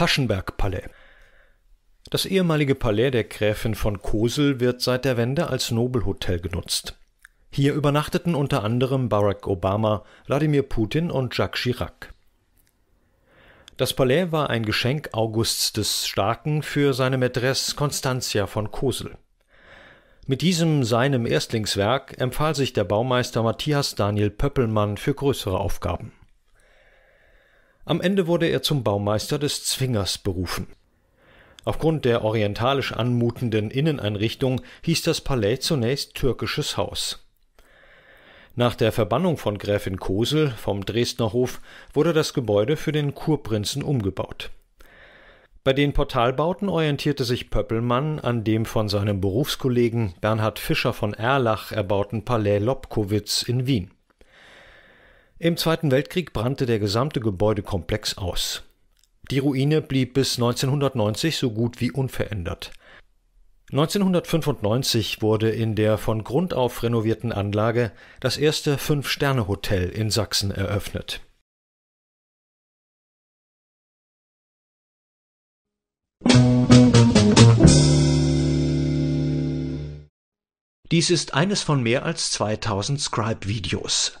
Taschenberg-Palais. Das ehemalige Palais der Gräfin von Kosel wird seit der Wende als Nobelhotel genutzt. Hier übernachteten unter anderem Barack Obama, Wladimir Putin und Jacques Chirac. Das Palais war ein Geschenk Augusts des Starken für seine Mätresse Constantia von Kosel. Mit diesem seinem Erstlingswerk empfahl sich der Baumeister Matthias Daniel Pöppelmann für größere Aufgaben am Ende wurde er zum Baumeister des Zwingers berufen. Aufgrund der orientalisch anmutenden Inneneinrichtung hieß das Palais zunächst türkisches Haus. Nach der Verbannung von Gräfin Kosel vom Dresdner Hof wurde das Gebäude für den Kurprinzen umgebaut. Bei den Portalbauten orientierte sich Pöppelmann an dem von seinem Berufskollegen Bernhard Fischer von Erlach erbauten Palais Lobkowitz in Wien. Im Zweiten Weltkrieg brannte der gesamte Gebäudekomplex aus. Die Ruine blieb bis 1990 so gut wie unverändert. 1995 wurde in der von Grund auf renovierten Anlage das erste Fünf-Sterne-Hotel in Sachsen eröffnet. Dies ist eines von mehr als 2000 Scribe-Videos.